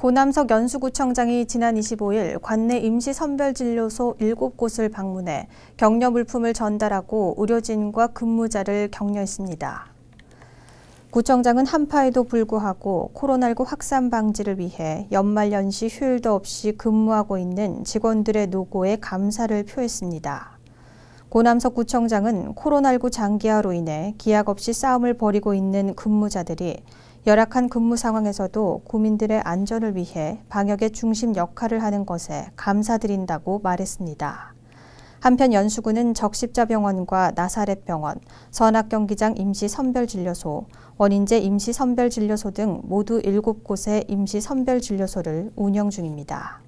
고남석 연수구청장이 지난 25일 관내 임시선별진료소 7곳을 방문해 격려 물품을 전달하고 의료진과 근무자를 격려했습니다. 구청장은 한파에도 불구하고 코로나19 확산 방지를 위해 연말연시 휴일도 없이 근무하고 있는 직원들의 노고에 감사를 표했습니다. 고남석 구청장은 코로나19 장기화로 인해 기약 없이 싸움을 벌이고 있는 근무자들이 열악한 근무 상황에서도 국민들의 안전을 위해 방역의 중심 역할을 하는 것에 감사드린다고 말했습니다. 한편 연수구는 적십자병원과 나사렛병원, 선악경기장 임시선별진료소, 원인제 임시선별진료소 등 모두 7곳의 임시선별진료소를 운영 중입니다.